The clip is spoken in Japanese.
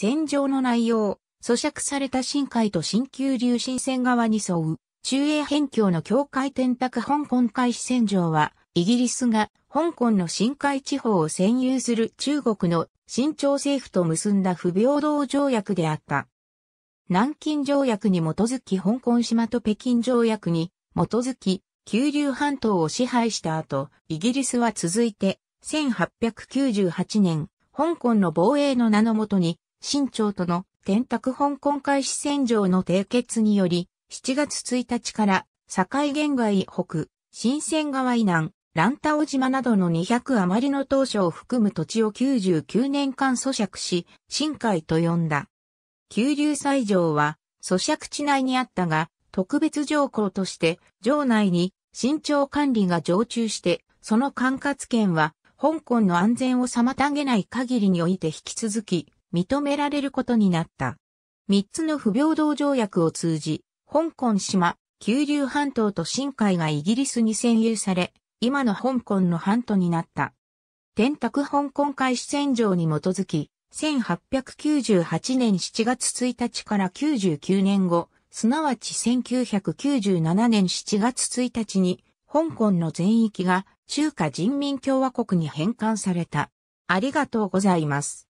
戦場の内容、咀嚼された深海と新旧流新線側に沿う、中英辺境の境界天卓香港海市戦場は、イギリスが香港の深海地方を占有する中国の新朝政府と結んだ不平等条約であった。南京条約に基づき香港島と北京条約に基づき、九流半島を支配した後、イギリスは続いて、1898年、香港の防衛の名のもとに、新朝との天卓香港開始戦上の締結により、7月1日から境玄外北、新鮮川以南、ランタオ島などの200余りの当初を含む土地を99年間咀嚼し、新海と呼んだ。九流斎場は、咀嚼地内にあったが、特別条項として、城内に新潮管理が常駐して、その管轄権は、香港の安全を妨げない限りにおいて引き続き、認められることになった。三つの不平等条約を通じ、香港島、九龍半島と深海がイギリスに占有され、今の香港の半島になった。天卓香港海始戦場に基づき、1898年7月1日から99年後、すなわち1997年7月1日に、香港の全域が中華人民共和国に返還された。ありがとうございます。